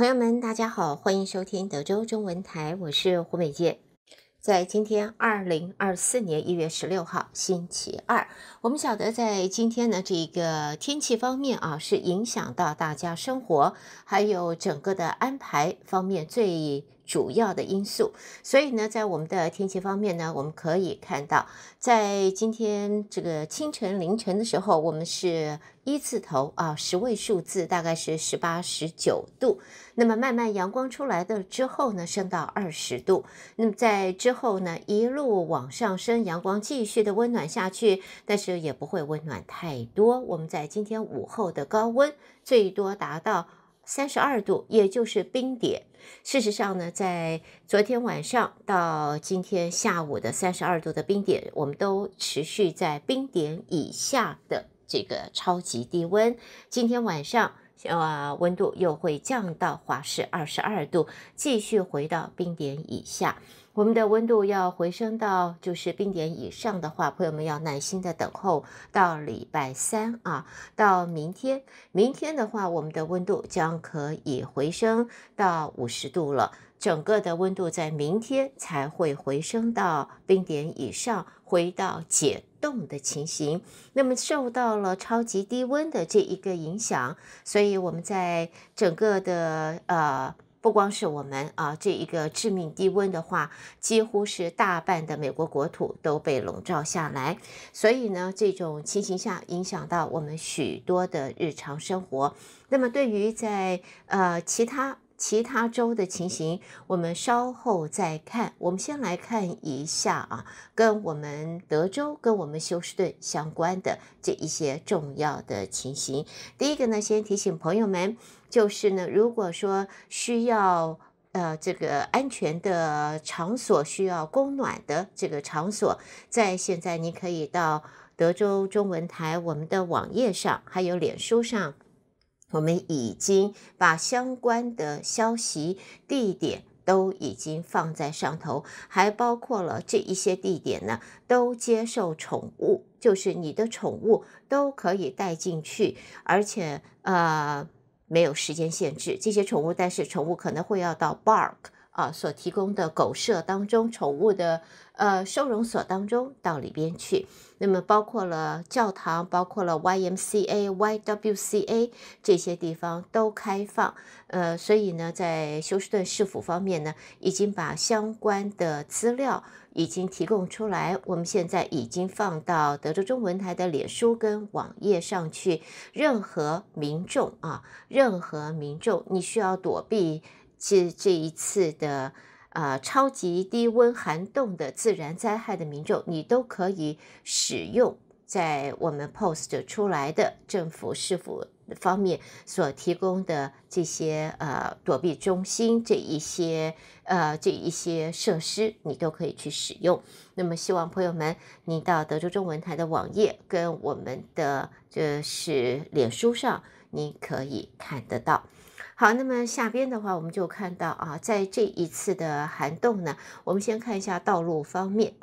朋友们，大家好，欢迎收听德州中文台，我是胡美洁。在今天，二零二四年一月十六号，星期二，我们晓得在今天呢，这个天气方面啊，是影响到大家生活，还有整个的安排方面最。主要的因素，所以呢，在我们的天气方面呢，我们可以看到，在今天这个清晨凌晨的时候，我们是一字头啊，十位数字大概是十八、十九度。那么慢慢阳光出来的之后呢，升到二十度。那么在之后呢，一路往上升，阳光继续的温暖下去，但是也不会温暖太多。我们在今天午后的高温最多达到。三十二度，也就是冰点。事实上呢，在昨天晚上到今天下午的三十二度的冰点，我们都持续在冰点以下的这个超级低温。今天晚上。啊，温度又会降到华氏二十二度，继续回到冰点以下。我们的温度要回升到就是冰点以上的话，朋友们要耐心的等候到礼拜三啊，到明天。明天的话，我们的温度将可以回升到五十度了。整个的温度在明天才会回升到冰点以上，回到解。冻的情形，那么受到了超级低温的这一个影响，所以我们在整个的呃，不光是我们啊，这一个致命低温的话，几乎是大半的美国国土都被笼罩下来。所以呢，这种情形下影响到我们许多的日常生活。那么对于在呃其他。其他州的情形，我们稍后再看。我们先来看一下啊，跟我们德州、跟我们休斯顿相关的这一些重要的情形。第一个呢，先提醒朋友们，就是呢，如果说需要呃这个安全的场所、需要供暖的这个场所，在现在你可以到德州中文台我们的网页上，还有脸书上。我们已经把相关的消息地点都已经放在上头，还包括了这一些地点呢，都接受宠物，就是你的宠物都可以带进去，而且呃没有时间限制这些宠物，但是宠物可能会要到 bark。啊，所提供的狗舍当中，宠物的呃收容所当中，到里边去。那么包括了教堂，包括了 YMCA、YWCA 这些地方都开放。呃，所以呢，在休斯顿市府方面呢，已经把相关的资料已经提供出来。我们现在已经放到德州中文台的脸书跟网页上去。任何民众啊，任何民众，你需要躲避。这这一次的呃超级低温寒冻的自然灾害的民众，你都可以使用在我们 post 出来的政府是否方面所提供的这些呃躲避中心这一些呃这一些设施，你都可以去使用。那么希望朋友们，你到德州中文台的网页跟我们的这是脸书上，你可以看得到。好，那么下边的话，我们就看到啊，在这一次的寒冻呢，我们先看一下道路方面。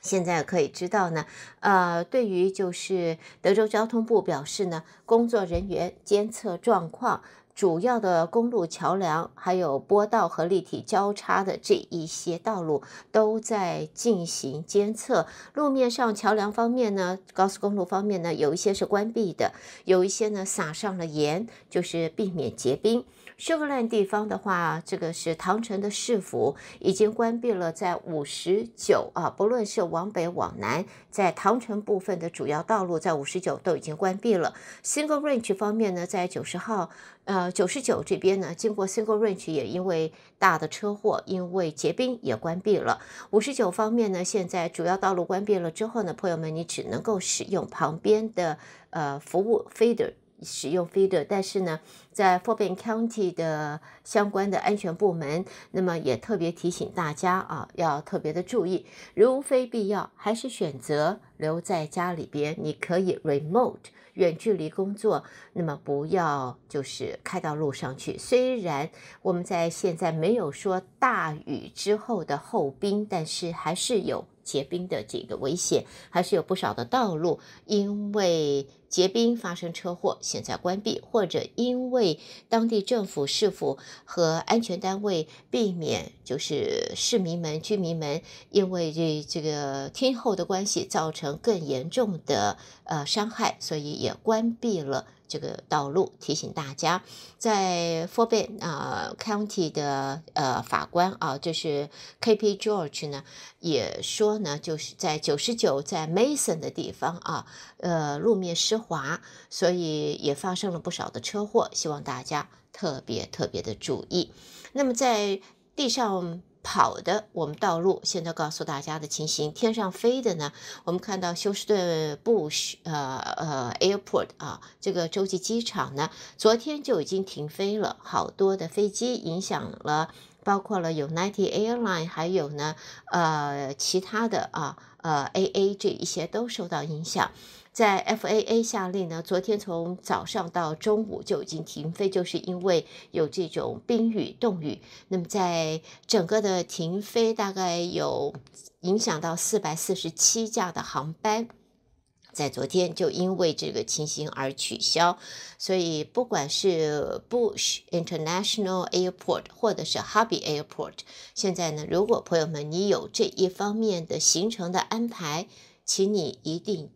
现在可以知道呢，呃，对于就是德州交通部表示呢，工作人员监测状况。主要的公路桥梁，还有波道和立体交叉的这一些道路都在进行监测。路面上、桥梁方面呢，高速公路方面呢，有一些是关闭的，有一些呢撒上了盐，就是避免结冰。受格兰地方的话，这个是唐城的市府已经关闭了，在五十九啊，不论是往北往南，在唐城部分的主要道路在五十九都已经关闭了。Single Range 方面呢，在九十号。呃，九十九这边呢，经过 Single Range 也因为大的车祸，因为结冰也关闭了。五十九方面呢，现在主要道路关闭了之后呢，朋友们，你只能够使用旁边的呃服务 Feeder。使用 feeder，但是呢，在 f o r Bend County 的相关的安全部门，那么也特别提醒大家啊，要特别的注意，如非必要，还是选择留在家里边。你可以 remote 远距离工作，那么不要就是开到路上去。虽然我们在现在没有说大雨之后的厚冰，但是还是有。结冰的这个危险，还是有不少的道路因为结冰发生车祸，现在关闭，或者因为当地政府是否和安全单位避免，就是市民们、居民们因为这这个天后的关系造成更严重的呃伤害，所以也关闭了。这个道路提醒大家，在佛贝啊 county 的呃法官啊，就是 K P George 呢也说呢，就是在九十九在 Mason 的地方啊，呃，路面湿滑，所以也发生了不少的车祸，希望大家特别特别的注意。那么在地上。跑的我们道路，现在告诉大家的情形。天上飞的呢，我们看到休斯顿布 u 呃呃 Airport 啊，这个洲际机场呢，昨天就已经停飞了，好多的飞机影响了。包括了有 United a i r l i n e 还有呢，呃，其他的啊，呃，AA 这一些都受到影响。在 FAA 下令呢，昨天从早上到中午就已经停飞，就是因为有这种冰雨、冻雨。那么在整个的停飞，大概有影响到四百四十七架的航班。在昨天就因为这个情形而取消，所以不管是 Bush International Airport 或者是 Hobby Airport，现在呢，如果朋友们你有这一方面的行程的安排，请你一定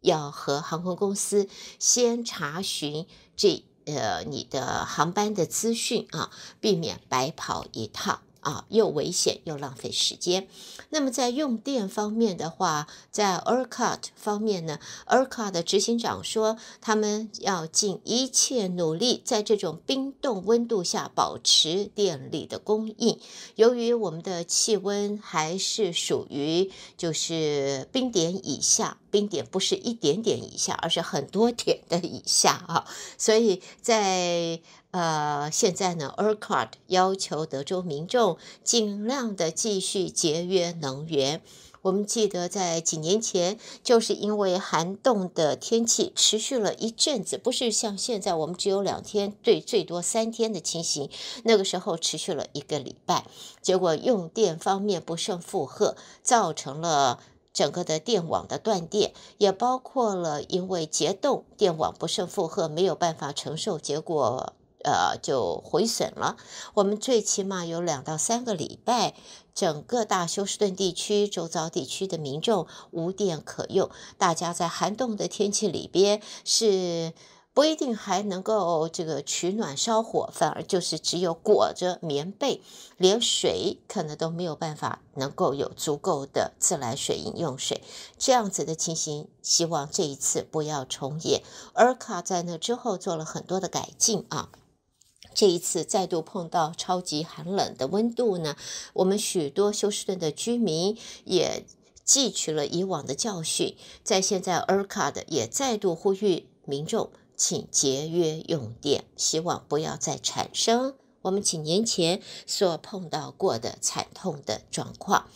要和航空公司先查询这呃你的航班的资讯啊，避免白跑一趟。啊，又危险又浪费时间。那么在用电方面的话，在 ERCOT 方面呢，ERCOT 的执行长说，他们要尽一切努力，在这种冰冻温度下保持电力的供应。由于我们的气温还是属于就是冰点以下。冰点不是一点点以下，而是很多点的以下啊！所以在呃现在呢，ERCOT 要求德州民众尽量的继续节约能源。我们记得在几年前，就是因为寒冻的天气持续了一阵子，不是像现在我们只有两天，对，最多三天的情形，那个时候持续了一个礼拜，结果用电方面不胜负荷，造成了。整个的电网的断电，也包括了因为结冻，电网不胜负荷，没有办法承受，结果，呃，就毁损了。我们最起码有两到三个礼拜，整个大休斯顿地区周遭地区的民众无电可用，大家在寒冻的天气里边是。不一定还能够这个取暖烧火，反而就是只有裹着棉被，连水可能都没有办法能够有足够的自来水饮用水，这样子的情形，希望这一次不要重演。尔卡在那之后做了很多的改进啊，这一次再度碰到超级寒冷的温度呢，我们许多休斯顿的居民也汲取了以往的教训，在现在尔卡的也再度呼吁民众。请节约用电，希望不要再产生我们几年前所碰到过的惨痛的状况。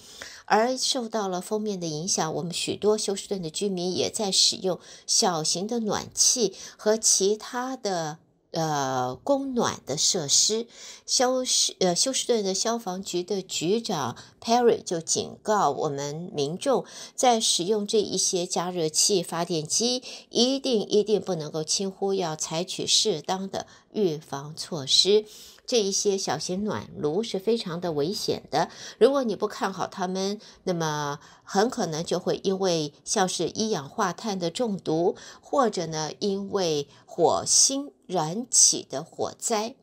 而受到了封面的影响，我们许多休斯顿的居民也在使用小型的暖气和其他的。呃，供暖的设施，休斯呃休斯顿的消防局的局长 Perry 就警告我们民众，在使用这一些加热器、发电机，一定一定不能够轻忽，要采取适当的预防措施。这一些小型暖炉是非常的危险的，如果你不看好它们，那么很可能就会因为像是一氧化碳的中毒，或者呢因为火星燃起的火灾。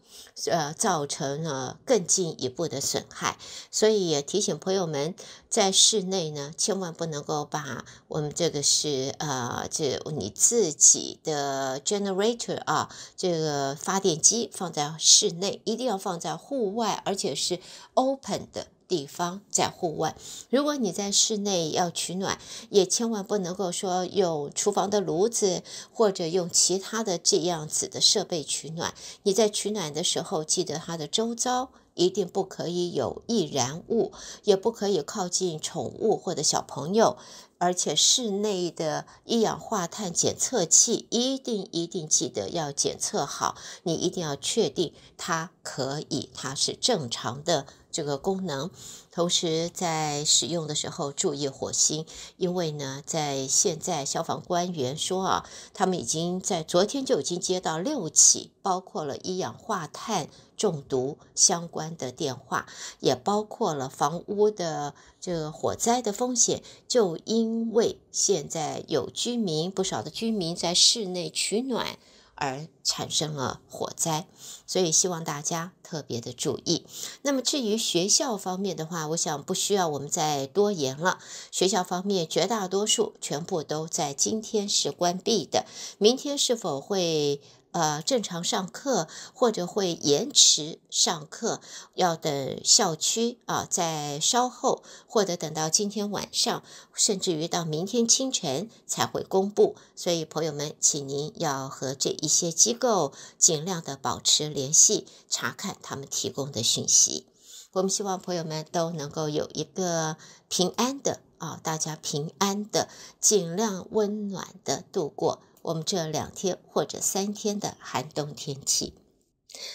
呃，造成了更进一步的损害，所以也提醒朋友们，在室内呢，千万不能够把我们这个是呃，这你自己的 generator 啊，这个发电机放在室内，一定要放在户外，而且是 open 的。地方在户外，如果你在室内要取暖，也千万不能够说用厨房的炉子或者用其他的这样子的设备取暖。你在取暖的时候，记得它的周遭一定不可以有易燃物，也不可以靠近宠物或者小朋友。而且室内的一氧化碳检测器，一定一定记得要检测好，你一定要确定它可以，它是正常的这个功能。同时在使用的时候注意火星，因为呢，在现在消防官员说啊，他们已经在昨天就已经接到六起，包括了一氧化碳中毒相关的电话，也包括了房屋的。这个火灾的风险，就因为现在有居民，不少的居民在室内取暖而产生了火灾，所以希望大家特别的注意。那么至于学校方面的话，我想不需要我们再多言了。学校方面绝大多数全部都在今天是关闭的，明天是否会？呃，正常上课或者会延迟上课，要等校区啊，再稍后或者等到今天晚上，甚至于到明天清晨才会公布。所以，朋友们，请您要和这一些机构尽量的保持联系，查看他们提供的讯息。我们希望朋友们都能够有一个平安的啊，大家平安的，尽量温暖的度过。我们这两天或者三天的寒冬天气，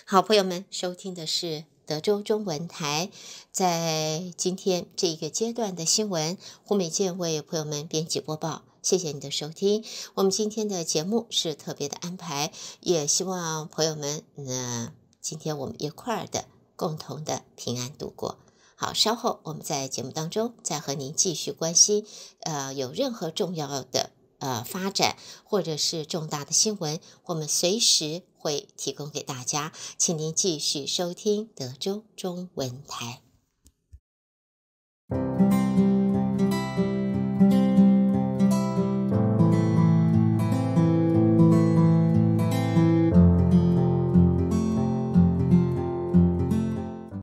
好，朋友们收听的是德州中文台，在今天这一个阶段的新闻，胡美健为朋友们编辑播报，谢谢你的收听。我们今天的节目是特别的安排，也希望朋友们，嗯、今天我们一块儿的共同的平安度过。好，稍后我们在节目当中再和您继续关心，呃，有任何重要的。呃，发展或者是重大的新闻，我们随时会提供给大家，请您继续收听德州中文台。